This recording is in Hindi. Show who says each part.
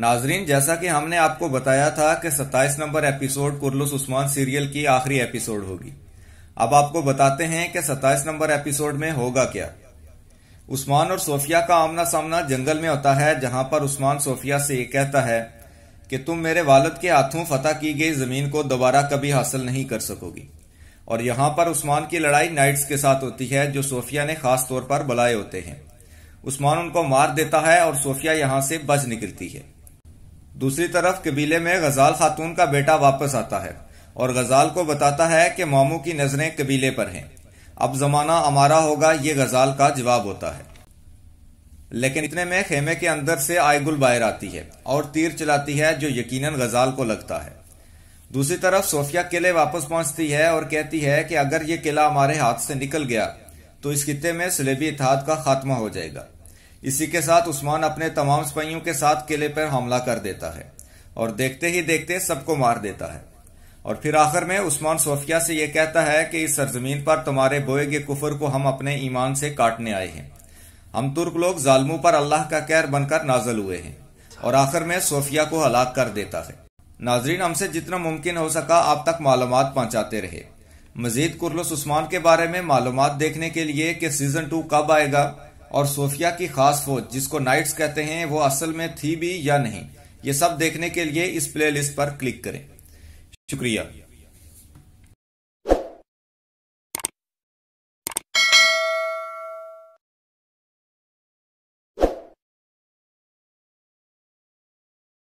Speaker 1: नाजरीन जैसा कि हमने आपको बताया था कि 27 number episode Kurulus Osman serial की आखिरी एपिसोड होगी अब आपको बताते हैं कि 27 नंबर एपिसोड में होगा क्या उस्मान और सोफिया का आमना सामना जंगल में होता है जहां पर उस्मान सोफिया से ये कहता है कि तुम मेरे वालद के हाथों फतेह की गई जमीन को दोबारा कभी हासिल नहीं कर सकोगी और यहाँ पर उस्मान की लड़ाई नाइट्स के साथ होती है जो सोफिया ने खास तौर पर बुलाए होते हैं उस्मान उनको मार देता है और सोफिया यहाँ से बच निकलती है दूसरी तरफ कबीले में गजाल खातून का बेटा वापस आता है और गजाल को बताता है कि मामू की नज़रें कबीले पर हैं अब ज़माना हमारा होगा ये गजाल का जवाब होता है लेकिन इतने में खेमे के अंदर से आयगुल बाहर आती है और तीर चलाती है जो यकीनन गजाल को लगता है दूसरी तरफ सोफिया किले वापस पहुंचती है और कहती है कि अगर ये किला हमारे हाथ से निकल गया तो इस खत्ते में सलेबी इतिहाद का खात्मा हो जाएगा इसी के साथ उस्मान अपने तमाम सिपाहियों के साथ किले पर हमला कर देता है और देखते ही देखते सबको मार देता है और फिर आखिर में उस्मान सोफिया से यह कहता है कि इस सरजमीन पर तुम्हारे बोए के कुफर को हम अपने ईमान से काटने आए हैं हम तुर्क लोग जालमू पर अल्लाह का कैर बनकर नाजल हुए हैं और आखिर में सोफिया को हलाक कर देता है नाजरीन हमसे जितना मुमकिन हो सका आप तक मालूम पहुंचाते रहे मजीद कुरलस उस्मान के बारे में मालूम देखने के लिए कि सीजन टू कब आएगा और सोफिया की खास फौज जिसको नाइट्स कहते हैं वो असल में थी भी या नहीं ये सब देखने के लिए इस प्लेलिस्ट पर क्लिक करें शुक्रिया